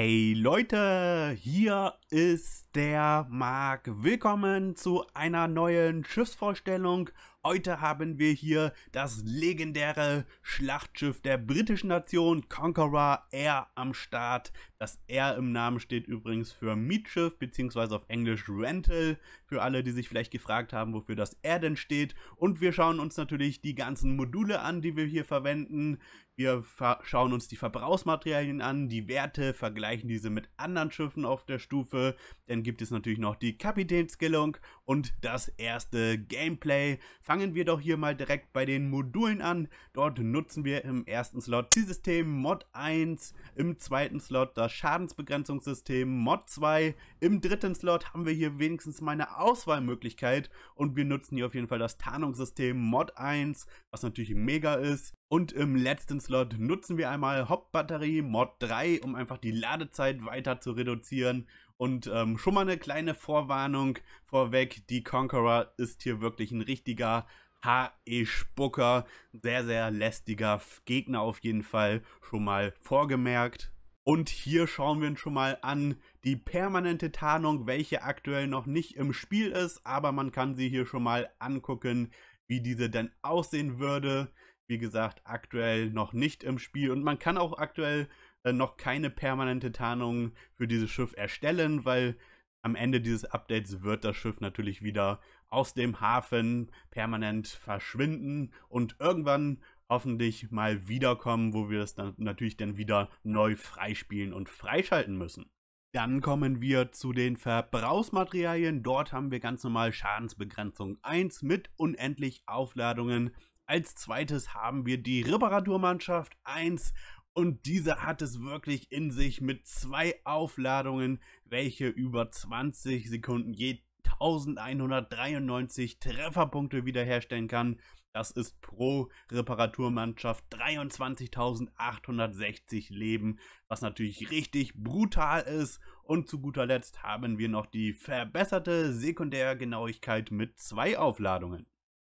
Hey Leute, hier ist der Marc. Willkommen zu einer neuen Schiffsvorstellung. Heute haben wir hier das legendäre Schlachtschiff der britischen Nation Conqueror Air am Start. Das R im Namen steht übrigens für Mietschiff beziehungsweise auf Englisch Rental, für alle, die sich vielleicht gefragt haben, wofür das R denn steht. Und wir schauen uns natürlich die ganzen Module an, die wir hier verwenden. Wir ver schauen uns die Verbrauchsmaterialien an, die Werte, vergleichen diese mit anderen Schiffen auf der Stufe. Dann gibt es natürlich noch die Kapitänskillung und das erste Gameplay. Fangen wir doch hier mal direkt bei den Modulen an. Dort nutzen wir im ersten Slot Zielsystem Mod 1, im zweiten Slot das Schadensbegrenzungssystem Mod 2, im dritten Slot haben wir hier wenigstens mal eine Auswahlmöglichkeit und wir nutzen hier auf jeden Fall das Tarnungssystem Mod 1, was natürlich mega ist. Und im letzten Slot nutzen wir einmal Hauptbatterie Mod 3, um einfach die Ladezeit weiter zu reduzieren und ähm, schon mal eine kleine Vorwarnung vorweg, die Conqueror ist hier wirklich ein richtiger HE-Spucker. Sehr, sehr lästiger Gegner auf jeden Fall. Schon mal vorgemerkt. Und hier schauen wir uns schon mal an die permanente Tarnung, welche aktuell noch nicht im Spiel ist, aber man kann sie hier schon mal angucken, wie diese denn aussehen würde. Wie gesagt, aktuell noch nicht im Spiel und man kann auch aktuell äh, noch keine permanente Tarnung für dieses Schiff erstellen, weil am Ende dieses Updates wird das Schiff natürlich wieder aus dem Hafen permanent verschwinden und irgendwann hoffentlich mal wiederkommen, wo wir das dann natürlich dann wieder neu freispielen und freischalten müssen. Dann kommen wir zu den Verbrauchsmaterialien. Dort haben wir ganz normal Schadensbegrenzung 1 mit unendlich Aufladungen. Als zweites haben wir die Reparaturmannschaft 1 und dieser hat es wirklich in sich mit zwei Aufladungen, welche über 20 Sekunden je 1193 Trefferpunkte wiederherstellen kann. Das ist pro Reparaturmannschaft 23.860 Leben, was natürlich richtig brutal ist. Und zu guter Letzt haben wir noch die verbesserte Sekundärgenauigkeit mit zwei Aufladungen.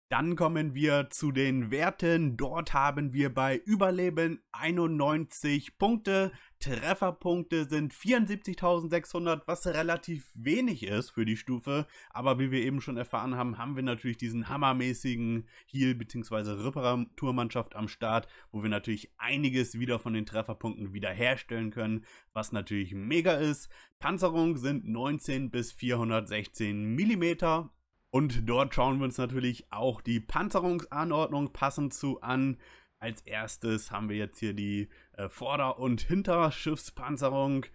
Dann kommen wir zu den Werten. Dort haben wir bei Überleben 91 Punkte. Trefferpunkte sind 74.600, was relativ wenig ist für die Stufe. Aber wie wir eben schon erfahren haben, haben wir natürlich diesen hammermäßigen Heal- bzw. Reparaturmannschaft am Start, wo wir natürlich einiges wieder von den Trefferpunkten wiederherstellen können, was natürlich mega ist. Panzerung sind 19 bis 416 mm und dort schauen wir uns natürlich auch die Panzerungsanordnung passend zu an. Als erstes haben wir jetzt hier die äh, Vorder- und Hinterschiffspanzerung.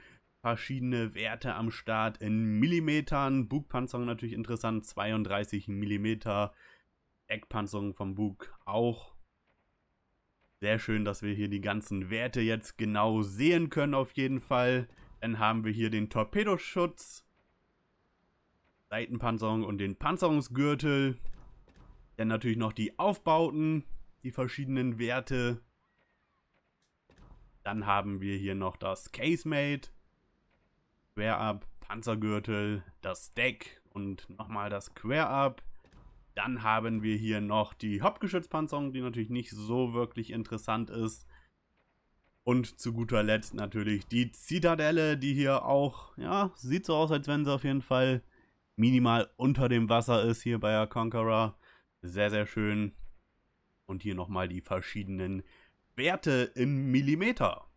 Verschiedene Werte am Start in Millimetern. Bugpanzerung natürlich interessant, 32 Millimeter. Eckpanzerung vom Bug auch. Sehr schön, dass wir hier die ganzen Werte jetzt genau sehen können auf jeden Fall. Dann haben wir hier den Torpedoschutz Seitenpanzerung und den Panzerungsgürtel. Dann natürlich noch die Aufbauten, die verschiedenen Werte. Dann haben wir hier noch das Casemate, Quer-Up, Panzergürtel, das Deck und nochmal das Quer-Up. Dann haben wir hier noch die Hauptgeschützpanzerung, die natürlich nicht so wirklich interessant ist. Und zu guter Letzt natürlich die Zitadelle, die hier auch, ja, sieht so aus, als wenn sie auf jeden Fall minimal unter dem Wasser ist hier bei der Conqueror. Sehr, sehr schön. Und hier nochmal die verschiedenen Werte in Millimeter.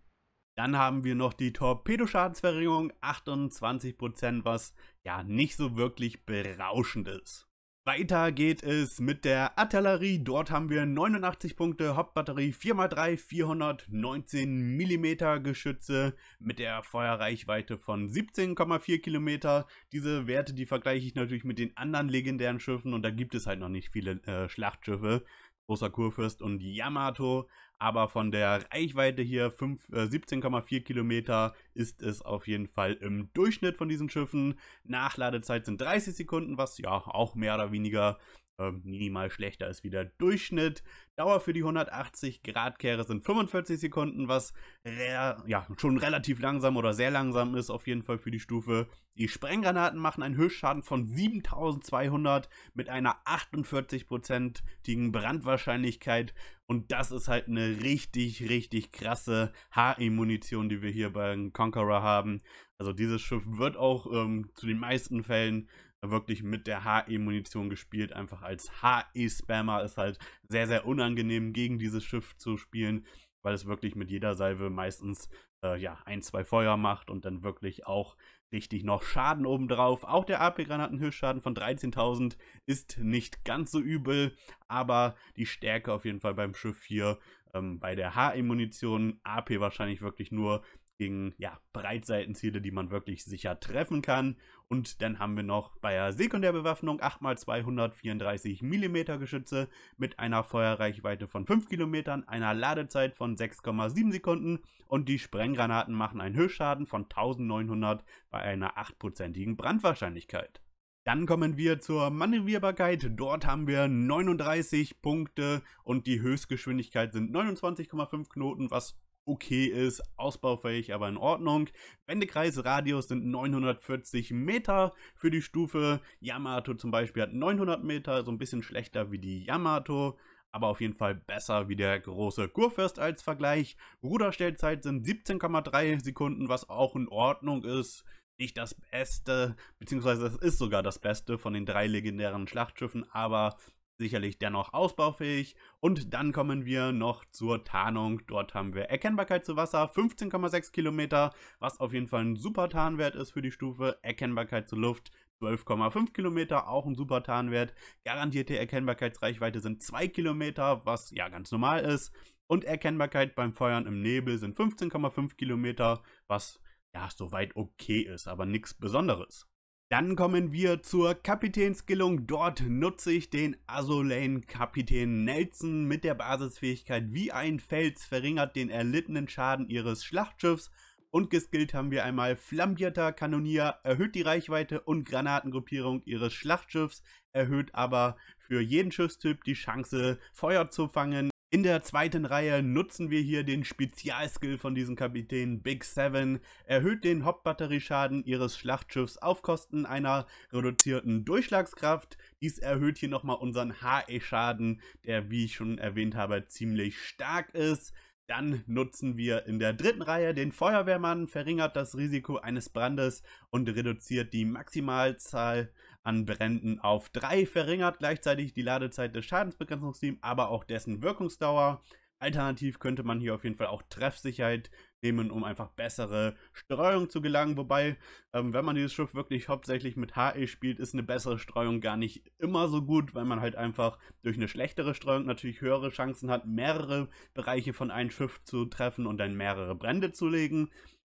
Dann haben wir noch die Torpedoschadensverringerung 28%, was ja nicht so wirklich berauschend ist. Weiter geht es mit der Artillerie. Dort haben wir 89 Punkte, Hauptbatterie 4x3, 419 mm Geschütze mit der Feuerreichweite von 17,4 km. Diese Werte, die vergleiche ich natürlich mit den anderen legendären Schiffen und da gibt es halt noch nicht viele äh, Schlachtschiffe großer Kurfürst und Yamato. Aber von der Reichweite hier, 17,4 äh, Kilometer, ist es auf jeden Fall im Durchschnitt von diesen Schiffen. Nachladezeit sind 30 Sekunden, was ja auch mehr oder weniger ähm, minimal schlechter ist der Durchschnitt. Dauer für die 180 Grad Kehre sind 45 Sekunden, was ja, schon relativ langsam oder sehr langsam ist auf jeden Fall für die Stufe. Die Sprenggranaten machen einen Höchstschaden von 7200 mit einer 48-prozentigen Brandwahrscheinlichkeit und das ist halt eine richtig, richtig krasse HE-Munition, die wir hier beim Conqueror haben. Also dieses Schiff wird auch ähm, zu den meisten Fällen wirklich mit der HE-Munition gespielt, einfach als HE-Spammer. Ist halt sehr, sehr unangenehm, gegen dieses Schiff zu spielen, weil es wirklich mit jeder Salve meistens äh, ja, ein, zwei Feuer macht und dann wirklich auch richtig noch Schaden obendrauf. Auch der ap granaten von 13.000 ist nicht ganz so übel, aber die Stärke auf jeden Fall beim Schiff hier ähm, bei der HE-Munition, AP wahrscheinlich wirklich nur gegen ja, Breitseitenziele, die man wirklich sicher treffen kann. Und dann haben wir noch bei der Sekundärbewaffnung 8x234 mm Geschütze mit einer Feuerreichweite von 5 km einer Ladezeit von 6,7 Sekunden und die Sprenggranaten machen einen Höchstschaden von 1900 bei einer 8%igen Brandwahrscheinlichkeit. Dann kommen wir zur Manövrierbarkeit. Dort haben wir 39 Punkte und die Höchstgeschwindigkeit sind 29,5 Knoten, was okay ist, ausbaufähig, aber in Ordnung. Wendekreisradius sind 940 Meter für die Stufe. Yamato zum Beispiel hat 900 Meter, so ein bisschen schlechter wie die Yamato aber auf jeden Fall besser wie der große Kurfürst als Vergleich. Ruderstellzeit sind 17,3 Sekunden, was auch in Ordnung ist. Nicht das Beste, beziehungsweise es ist sogar das Beste von den drei legendären Schlachtschiffen, aber sicherlich dennoch ausbaufähig. Und dann kommen wir noch zur Tarnung. Dort haben wir Erkennbarkeit zu Wasser, 15,6 Kilometer, was auf jeden Fall ein super Tarnwert ist für die Stufe. Erkennbarkeit zu Luft, 12,5 Kilometer, auch ein super Tarnwert. Garantierte Erkennbarkeitsreichweite sind 2 Kilometer, was ja ganz normal ist. Und Erkennbarkeit beim Feuern im Nebel sind 15,5 Kilometer, was ja soweit okay ist, aber nichts Besonderes. Dann kommen wir zur Kapitänskillung. Dort nutze ich den Azulane Kapitän Nelson mit der Basisfähigkeit wie ein Fels, verringert den erlittenen Schaden ihres Schlachtschiffs und geskillt haben wir einmal Flambierter Kanonier, erhöht die Reichweite und Granatengruppierung ihres Schlachtschiffs, erhöht aber für jeden Schiffstyp die Chance Feuer zu fangen in der zweiten Reihe nutzen wir hier den Spezialskill von diesem Kapitän Big Seven, erhöht den Hauptbatterieschaden ihres Schlachtschiffs auf Kosten einer reduzierten Durchschlagskraft. Dies erhöht hier nochmal unseren HE-Schaden, der, wie ich schon erwähnt habe, ziemlich stark ist. Dann nutzen wir in der dritten Reihe den Feuerwehrmann, verringert das Risiko eines Brandes und reduziert die Maximalzahl an Bränden auf 3 verringert gleichzeitig die Ladezeit des Schadensbegrenzungsteams, aber auch dessen Wirkungsdauer. Alternativ könnte man hier auf jeden Fall auch Treffsicherheit nehmen, um einfach bessere Streuung zu gelangen. Wobei, ähm, wenn man dieses Schiff wirklich hauptsächlich mit HE spielt, ist eine bessere Streuung gar nicht immer so gut, weil man halt einfach durch eine schlechtere Streuung natürlich höhere Chancen hat, mehrere Bereiche von einem Schiff zu treffen und dann mehrere Brände zu legen.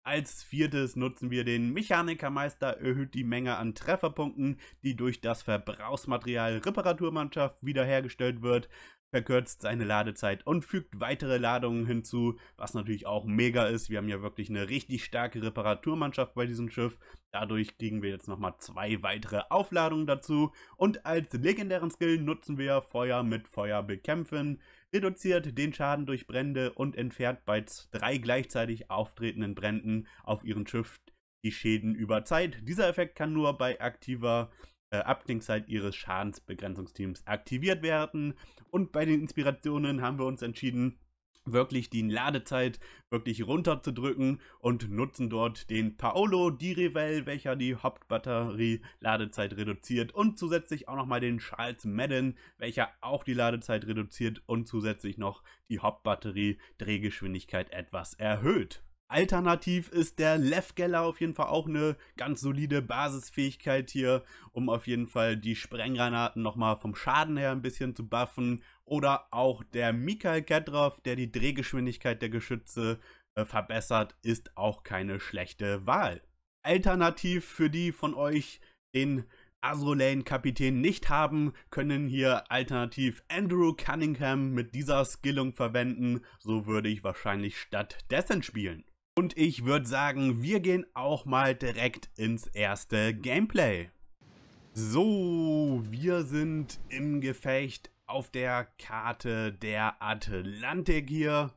Als viertes nutzen wir den Mechanikermeister, erhöht die Menge an Trefferpunkten, die durch das Verbrauchsmaterial Reparaturmannschaft wiederhergestellt wird, verkürzt seine Ladezeit und fügt weitere Ladungen hinzu, was natürlich auch mega ist. Wir haben ja wirklich eine richtig starke Reparaturmannschaft bei diesem Schiff. Dadurch kriegen wir jetzt nochmal zwei weitere Aufladungen dazu. Und als legendären Skill nutzen wir Feuer mit Feuer bekämpfen reduziert den Schaden durch Brände und entfernt bei drei gleichzeitig auftretenden Bränden auf ihrem Schiff die Schäden über Zeit. Dieser Effekt kann nur bei aktiver äh, Abklingzeit ihres Schadensbegrenzungsteams aktiviert werden. Und bei den Inspirationen haben wir uns entschieden, wirklich die Ladezeit wirklich runterzudrücken und nutzen dort den Paolo Dirivel, welcher die Hauptbatterie Ladezeit reduziert und zusätzlich auch nochmal den Charles Madden, welcher auch die Ladezeit reduziert und zusätzlich noch die Hauptbatterie Drehgeschwindigkeit etwas erhöht. Alternativ ist der Lefgeller auf jeden Fall auch eine ganz solide Basisfähigkeit hier, um auf jeden Fall die Sprenggranaten nochmal vom Schaden her ein bisschen zu buffen. Oder auch der Mikael Kedrov, der die Drehgeschwindigkeit der Geschütze äh, verbessert, ist auch keine schlechte Wahl. Alternativ für die von euch den Azrolane-Kapitän nicht haben, können hier alternativ Andrew Cunningham mit dieser Skillung verwenden. So würde ich wahrscheinlich stattdessen spielen. Und ich würde sagen, wir gehen auch mal direkt ins erste Gameplay. So, wir sind im Gefecht auf der Karte der Atlantik hier.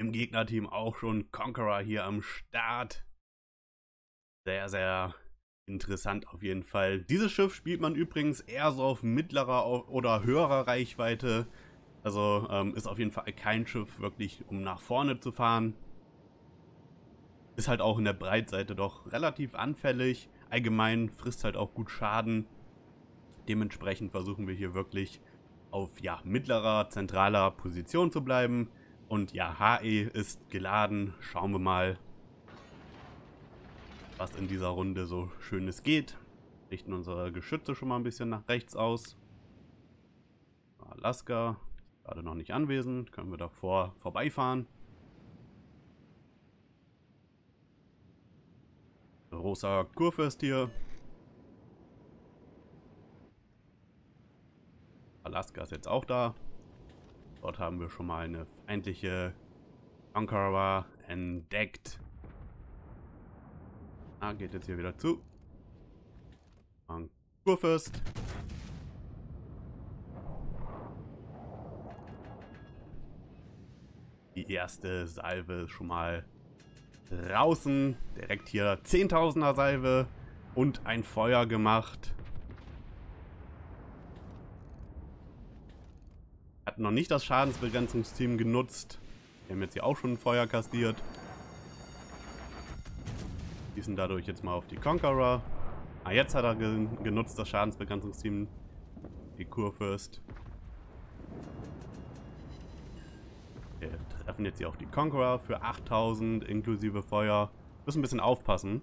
Im Gegnerteam auch schon Conqueror hier am Start. Sehr, sehr interessant auf jeden Fall. Dieses Schiff spielt man übrigens eher so auf mittlerer oder höherer Reichweite. Also ähm, ist auf jeden Fall kein Schiff wirklich, um nach vorne zu fahren. Ist halt auch in der Breitseite doch relativ anfällig. Allgemein frisst halt auch gut Schaden. Dementsprechend versuchen wir hier wirklich auf ja, mittlerer, zentraler Position zu bleiben. Und ja, HE ist geladen. Schauen wir mal, was in dieser Runde so Schönes geht. Richten unsere Geschütze schon mal ein bisschen nach rechts aus. Alaska, gerade noch nicht anwesend, können wir davor vorbeifahren. Rosa Kurfürst hier. Alaska ist jetzt auch da. Dort haben wir schon mal eine feindliche Ankara entdeckt. Ah, geht jetzt hier wieder zu. Kurfürst. Die erste Salve schon mal draußen direkt hier 10.000er Salve und ein Feuer gemacht. Hat noch nicht das Schadensbegrenzungsteam genutzt. Wir haben jetzt hier auch schon ein Feuer kastiert. Schießen dadurch jetzt mal auf die Conqueror. Ah, jetzt hat er genutzt, das Schadensbegrenzungsteam. Die Kurfürst. Der da findet sie auch die Conqueror für 8000 inklusive Feuer. Müssen ein bisschen aufpassen,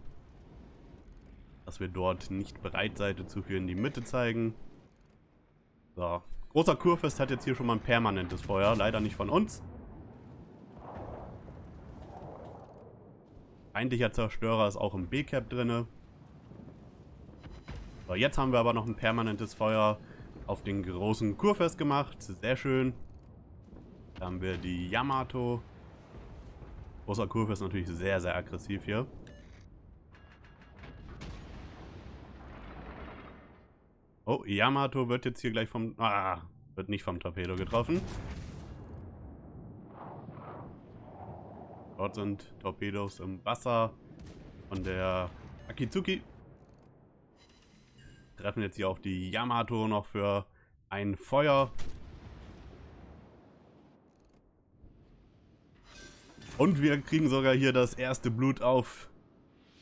dass wir dort nicht Breitseite zu viel in die Mitte zeigen. So. Großer Kurfürst hat jetzt hier schon mal ein permanentes Feuer. Leider nicht von uns. Feindlicher Zerstörer ist auch im B-Cap drin. So, jetzt haben wir aber noch ein permanentes Feuer auf den großen Kurfürst gemacht. Sehr schön. Da haben wir die Yamato. Großer Kurve ist natürlich sehr, sehr aggressiv hier. Oh, Yamato wird jetzt hier gleich vom... Ah, wird nicht vom Torpedo getroffen. Dort sind Torpedos im Wasser von der Akizuki. Treffen jetzt hier auch die Yamato noch für ein Feuer. Und wir kriegen sogar hier das erste Blut auf.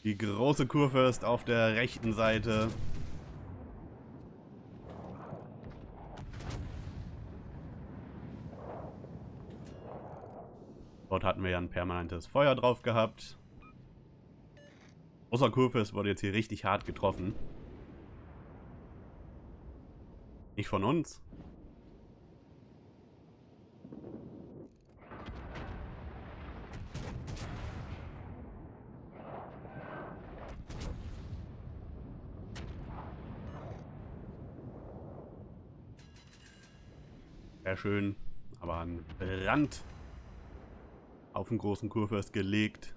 Die große Kurfürst auf der rechten Seite. Dort hatten wir ja ein permanentes Feuer drauf gehabt. Großer Kurfürst wurde jetzt hier richtig hart getroffen. Nicht von uns, Sehr schön, aber ein Rand auf den großen Kurfürst gelegt.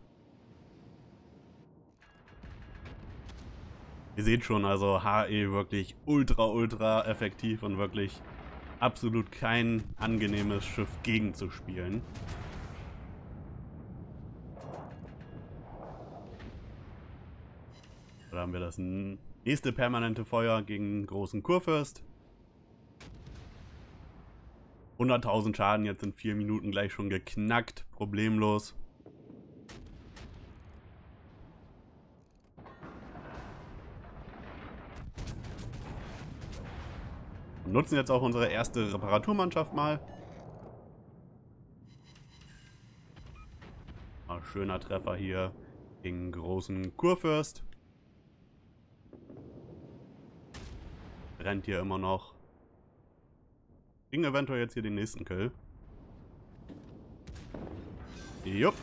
Ihr seht schon, also HE wirklich ultra, ultra effektiv und wirklich absolut kein angenehmes Schiff gegenzuspielen. Da haben wir das nächste permanente Feuer gegen großen Kurfürst. 100.000 Schaden jetzt in 4 Minuten gleich schon geknackt. Problemlos. Wir nutzen jetzt auch unsere erste Reparaturmannschaft mal. Ein schöner Treffer hier gegen großen Kurfürst. Rennt hier immer noch. Kriegen eventuell jetzt hier den nächsten Kill. Jupp.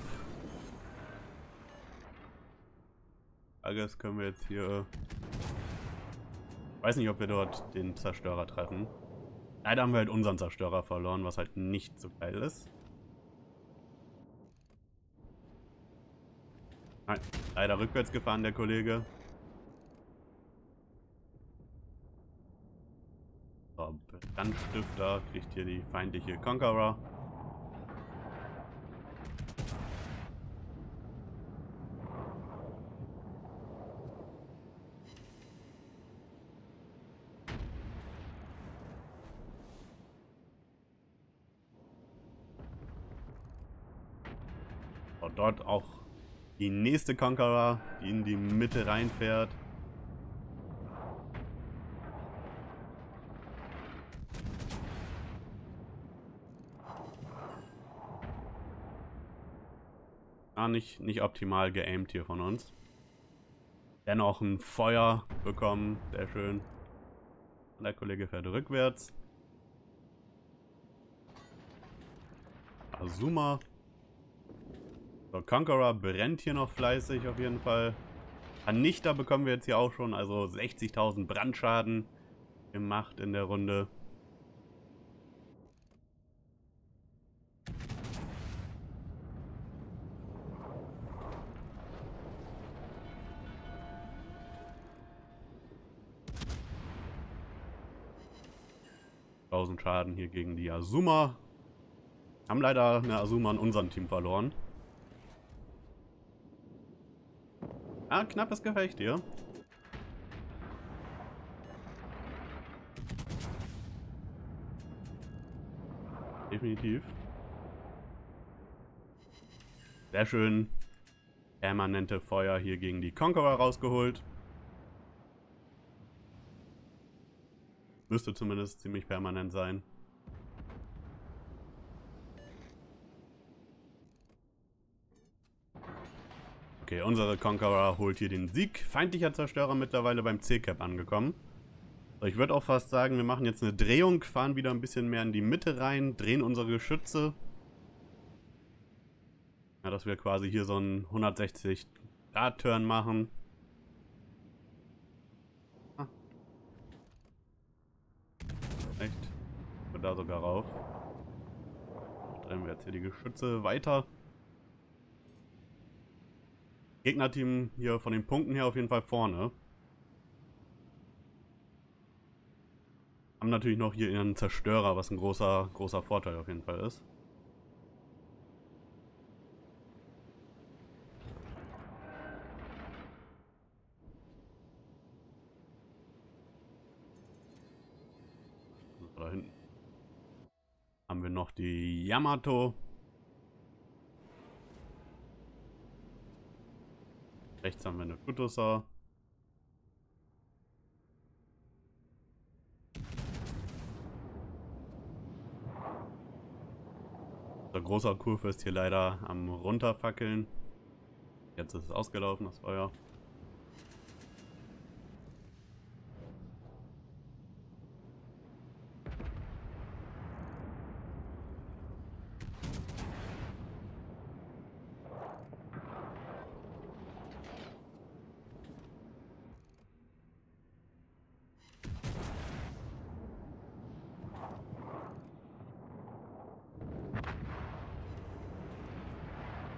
Alles können wir jetzt hier... Ich weiß nicht, ob wir dort den Zerstörer treffen. Leider haben wir halt unseren Zerstörer verloren, was halt nicht so geil ist. Nein, leider rückwärts gefahren, der Kollege. Brandstifter kriegt hier die feindliche Conqueror. dort auch die nächste Conqueror, die in die Mitte reinfährt. war nicht, nicht optimal geaimt hier von uns. Dennoch ein Feuer bekommen, sehr schön. Und der Kollege fährt rückwärts. Azuma. So, Conqueror brennt hier noch fleißig auf jeden Fall. Anichter bekommen wir jetzt hier auch schon, also 60.000 Brandschaden gemacht in der Runde. Schaden hier gegen die Azuma. Haben leider eine Azuma in unserem Team verloren. Ah, knappes Gefecht hier. Definitiv. Sehr schön. Permanente Feuer hier gegen die Conqueror rausgeholt. Müsste zumindest ziemlich permanent sein. Okay, unsere Conqueror holt hier den Sieg. Feindlicher Zerstörer mittlerweile beim C-Cap angekommen. So, ich würde auch fast sagen, wir machen jetzt eine Drehung, fahren wieder ein bisschen mehr in die Mitte rein, drehen unsere Geschütze. Ja, dass wir quasi hier so einen 160-Grad-Turn machen. Treppe da sogar rauf. Drehen wir jetzt hier die Geschütze weiter. Gegnerteam hier von den Punkten her auf jeden Fall vorne. Haben natürlich noch hier ihren Zerstörer, was ein großer, großer Vorteil auf jeden Fall ist. haben wir noch die Yamato. Rechts haben wir eine Kutosa. Unser großer Kurve ist hier leider am runterfackeln. Jetzt ist es ausgelaufen, das Feuer.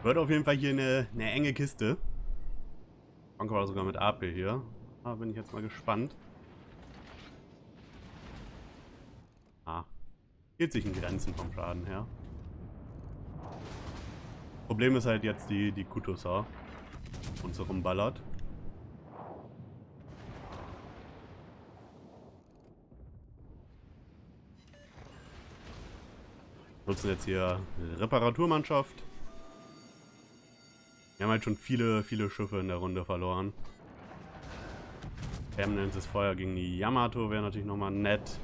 Wird auf jeden Fall hier eine, eine enge Kiste. Bank war sogar mit AP hier. Da ah, bin ich jetzt mal gespannt. Ah. Geht sich in Grenzen vom Schaden her. Problem ist halt jetzt die, die Kutusa. Uns rumballert. Nutzen jetzt hier Reparaturmannschaft. Wir haben halt schon viele, viele Schiffe in der Runde verloren. Remnants Feuer gegen die Yamato wäre natürlich nochmal nett.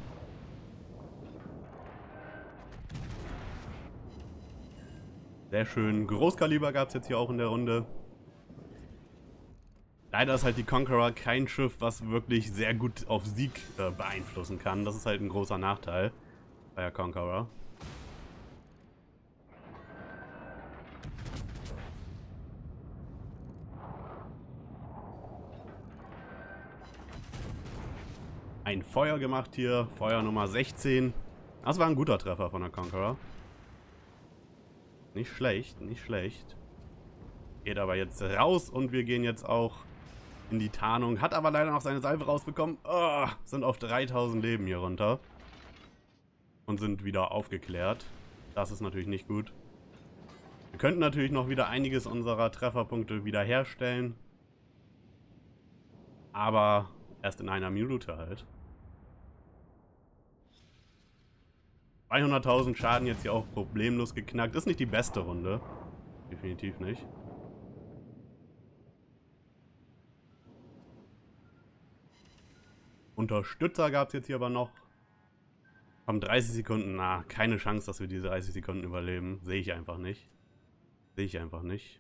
Sehr schön. Großkaliber gab es jetzt hier auch in der Runde. Leider ist halt die Conqueror kein Schiff, was wirklich sehr gut auf Sieg äh, beeinflussen kann. Das ist halt ein großer Nachteil bei der Conqueror. ein Feuer gemacht hier. Feuer Nummer 16. Das war ein guter Treffer von der Conqueror. Nicht schlecht, nicht schlecht. Geht aber jetzt raus und wir gehen jetzt auch in die Tarnung. Hat aber leider noch seine Salve rausbekommen. Oh, sind auf 3000 Leben hier runter. Und sind wieder aufgeklärt. Das ist natürlich nicht gut. Wir könnten natürlich noch wieder einiges unserer Trefferpunkte wiederherstellen. Aber erst in einer Minute halt. 300.000 Schaden jetzt hier auch problemlos geknackt. Ist nicht die beste Runde. Definitiv nicht. Unterstützer gab es jetzt hier aber noch. Haben 30 Sekunden. Na, keine Chance, dass wir diese 30 Sekunden überleben. Sehe ich einfach nicht. Sehe ich einfach nicht.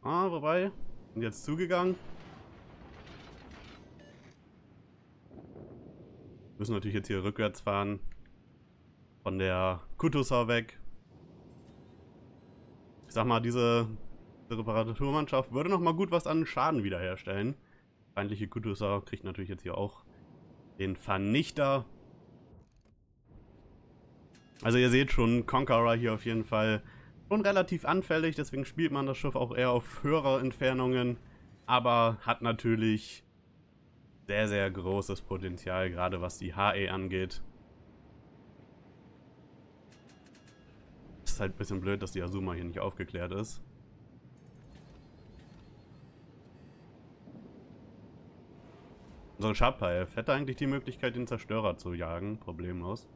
Ah, wobei. Sind jetzt zugegangen. Müssen natürlich jetzt hier rückwärts fahren von der Kutusa weg. Ich sag mal, diese, Reparaturmannschaft würde noch mal gut was an Schaden wiederherstellen. Feindliche Kutusa kriegt natürlich jetzt hier auch den Vernichter. Also ihr seht schon, Conqueror hier auf jeden Fall schon relativ anfällig, deswegen spielt man das Schiff auch eher auf höherer Entfernungen, aber hat natürlich sehr, sehr großes Potenzial, gerade was die HE angeht. ist halt ein bisschen blöd, dass die Azuma hier nicht aufgeklärt ist. So ein Sharp hätte eigentlich die Möglichkeit, den Zerstörer zu jagen, problemlos.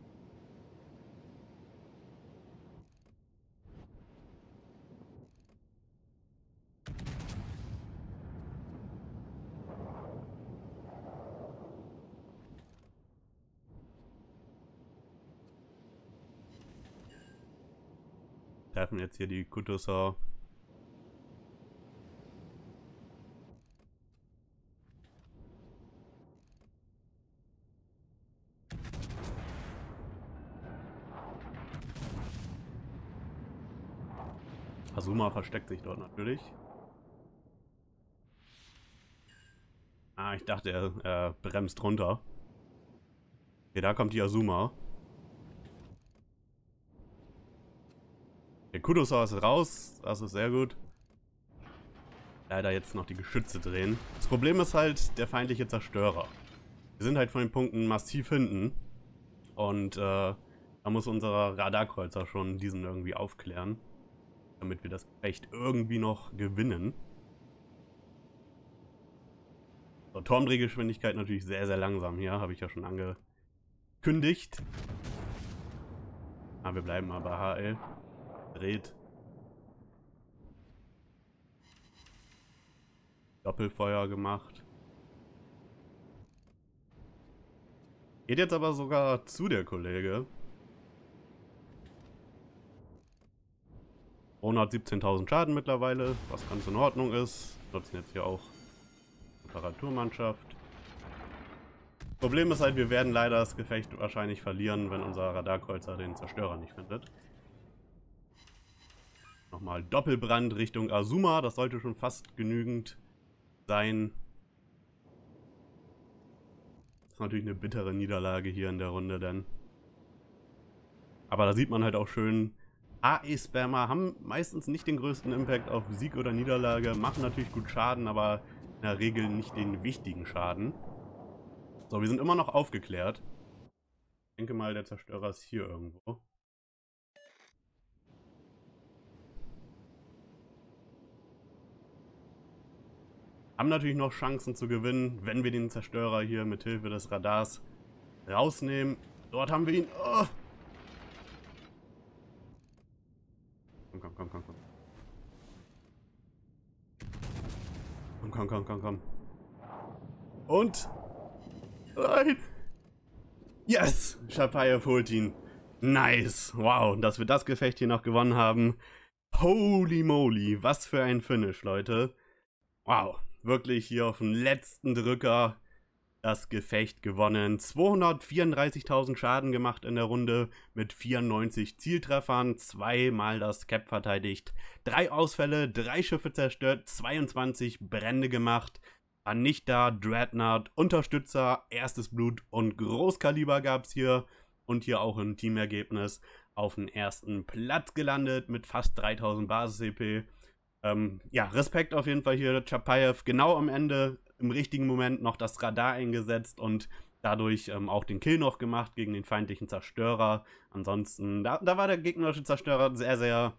treffen jetzt hier die Kutusau. Azuma versteckt sich dort natürlich. Ah, ich dachte, er äh, bremst runter. Okay, da kommt die Azuma. Kudos Kudosaur ist raus, ist sehr gut. Leider jetzt noch die Geschütze drehen. Das Problem ist halt der feindliche Zerstörer. Wir sind halt von den Punkten massiv hinten. Und äh, da muss unser Radarkreuzer schon diesen irgendwie aufklären. Damit wir das echt irgendwie noch gewinnen. So, Turmdrehgeschwindigkeit natürlich sehr, sehr langsam hier. Habe ich ja schon angekündigt. Ah, wir bleiben aber HL dreht. Doppelfeuer gemacht. Geht jetzt aber sogar zu der Kollege. 117.000 Schaden mittlerweile, was ganz in Ordnung ist. Nutzen jetzt hier auch Reparaturmannschaft. Problem ist halt, wir werden leider das Gefecht wahrscheinlich verlieren, wenn unser Radarkreuzer den Zerstörer nicht findet. Nochmal Doppelbrand Richtung Azuma. Das sollte schon fast genügend sein. Das ist natürlich eine bittere Niederlage hier in der Runde dann. Aber da sieht man halt auch schön, AE-Spammer haben meistens nicht den größten Impact auf Sieg oder Niederlage, machen natürlich gut Schaden, aber in der Regel nicht den wichtigen Schaden. So, wir sind immer noch aufgeklärt. Ich denke mal, der Zerstörer ist hier irgendwo. Haben natürlich noch Chancen zu gewinnen, wenn wir den Zerstörer hier mit Hilfe des Radars rausnehmen. Dort haben wir ihn. Oh. Komm, komm, komm, komm, komm. Komm, komm, komm, komm, komm. Und? Nein! Yes! Shapaya holt ihn. Nice! Wow, dass wir das Gefecht hier noch gewonnen haben. Holy moly, was für ein Finish, Leute. Wow wirklich hier auf den letzten Drücker das Gefecht gewonnen. 234.000 Schaden gemacht in der Runde mit 94 Zieltreffern, zweimal das Cap verteidigt, drei Ausfälle, drei Schiffe zerstört, 22 Brände gemacht. Vernichter, Dreadnought, Unterstützer, erstes Blut und Großkaliber gab es hier. Und hier auch im Teamergebnis auf den ersten Platz gelandet mit fast 3000 basis ep ähm, ja, Respekt auf jeden Fall hier. Chapayev genau am Ende im richtigen Moment noch das Radar eingesetzt und dadurch ähm, auch den Kill noch gemacht gegen den feindlichen Zerstörer. Ansonsten, da, da war der gegnerische Zerstörer sehr, sehr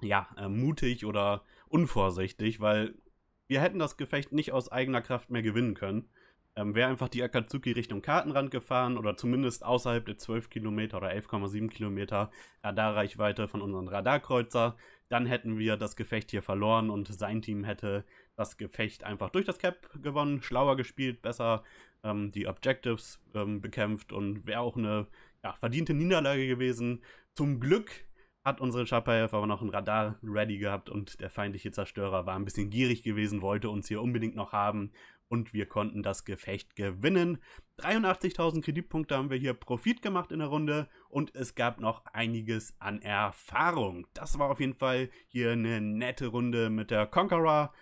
ja, äh, mutig oder unvorsichtig, weil wir hätten das Gefecht nicht aus eigener Kraft mehr gewinnen können ähm, wäre einfach die Akatsuki Richtung Kartenrand gefahren oder zumindest außerhalb der 12 Kilometer oder 11,7 Kilometer Radarreichweite von unserem Radarkreuzer. Dann hätten wir das Gefecht hier verloren und sein Team hätte das Gefecht einfach durch das Cap gewonnen, schlauer gespielt, besser ähm, die Objectives ähm, bekämpft und wäre auch eine ja, verdiente Niederlage gewesen. Zum Glück hat unsere Chapayev aber noch ein Radar ready gehabt und der feindliche Zerstörer war ein bisschen gierig gewesen, wollte uns hier unbedingt noch haben und wir konnten das Gefecht gewinnen. 83.000 Kreditpunkte haben wir hier Profit gemacht in der Runde und es gab noch einiges an Erfahrung. Das war auf jeden Fall hier eine nette Runde mit der Conqueror.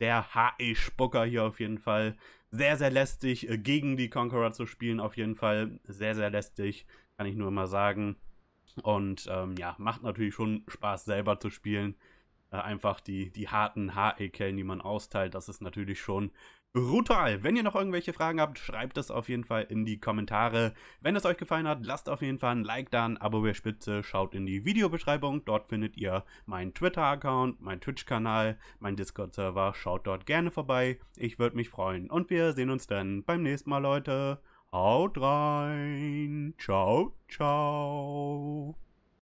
Der HE-Spucker hier auf jeden Fall. Sehr, sehr lästig äh, gegen die Conqueror zu spielen auf jeden Fall. Sehr, sehr lästig, kann ich nur mal sagen. Und ähm, ja, macht natürlich schon Spaß selber zu spielen äh, einfach die, die harten HE-Kellen, die man austeilt, das ist natürlich schon brutal. Wenn ihr noch irgendwelche Fragen habt, schreibt das auf jeden Fall in die Kommentare. Wenn es euch gefallen hat, lasst auf jeden Fall ein Like da, ein Abo wäre spitze, schaut in die Videobeschreibung. Dort findet ihr meinen Twitter-Account, meinen Twitch-Kanal, meinen Discord-Server. Schaut dort gerne vorbei. Ich würde mich freuen. Und wir sehen uns dann beim nächsten Mal, Leute. Haut rein. Ciao, ciao.